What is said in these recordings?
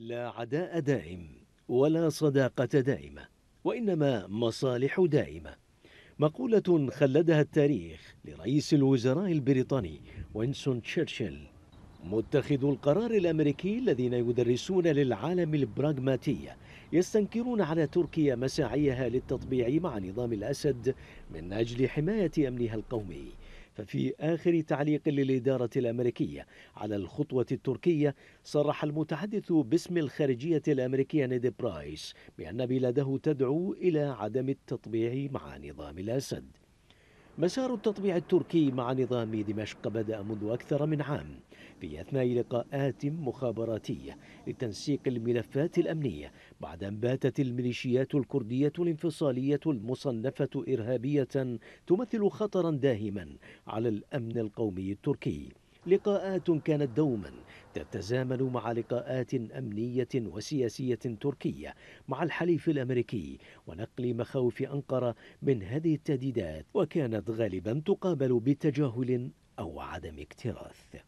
لا عداء دائم ولا صداقة دائمة وإنما مصالح دائمة مقولة خلدها التاريخ لرئيس الوزراء البريطاني وينسون تشرشل متخذو القرار الأمريكي الذين يدرسون للعالم البراغماتية يستنكرون على تركيا مساعيها للتطبيع مع نظام الأسد من أجل حماية أمنها القومي ففي آخر تعليق للإدارة الأمريكية على الخطوة التركية صرح المتحدث باسم الخارجية الأمريكية نيد برايس بأن بلاده تدعو إلى عدم التطبيع مع نظام الأسد مسار التطبيع التركي مع نظام دمشق بدأ منذ أكثر من عام في أثناء لقاءات مخابراتية لتنسيق الملفات الأمنية بعد أن باتت الميليشيات الكردية الانفصالية المصنفة إرهابية تمثل خطرا داهما على الأمن القومي التركي لقاءات كانت دوما تتزامن مع لقاءات أمنية وسياسية تركية مع الحليف الأمريكي ونقل مخاوف أنقرة من هذه التهديدات وكانت غالبا تقابل بتجاهل أو عدم اكتراث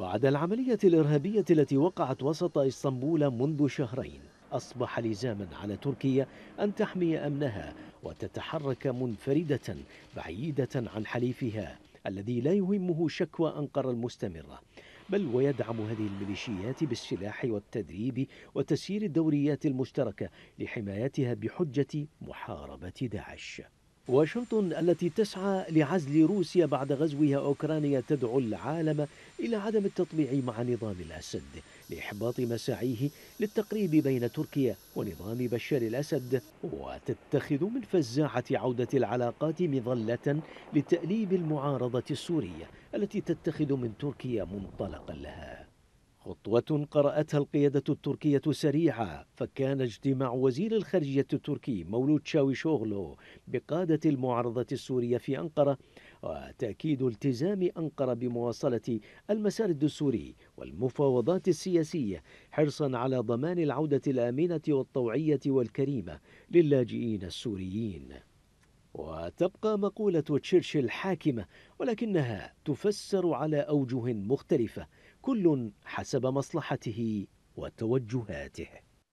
بعد العملية الإرهابية التي وقعت وسط إسطنبول منذ شهرين أصبح لزاما على تركيا أن تحمي أمنها وتتحرك منفردة بعيدة عن حليفها الذي لا يهمه شكوى أنقرة المستمرة بل ويدعم هذه الميليشيات بالسلاح والتدريب وتسيير الدوريات المشتركة لحمايتها بحجة محاربة داعش واشنطن التي تسعى لعزل روسيا بعد غزوها أوكرانيا تدعو العالم إلى عدم التطبيع مع نظام الأسد لإحباط مساعيه للتقريب بين تركيا ونظام بشار الأسد وتتخذ من فزاعة عودة العلاقات مظلة لتأليب المعارضة السورية التي تتخذ من تركيا منطلقا لها خطوة قرأتها القيادة التركية سريعة فكان اجتماع وزير الخارجية التركي مولود شاوي شوغلو بقادة المعارضة السورية في أنقرة وتأكيد التزام أنقرة بمواصلة المسار الدستوري والمفاوضات السياسية حرصا على ضمان العودة الآمنة والطوعية والكريمة للاجئين السوريين وتبقى مقولة تشرشل حاكمة ولكنها تفسر على أوجه مختلفة كل حسب مصلحته وتوجهاته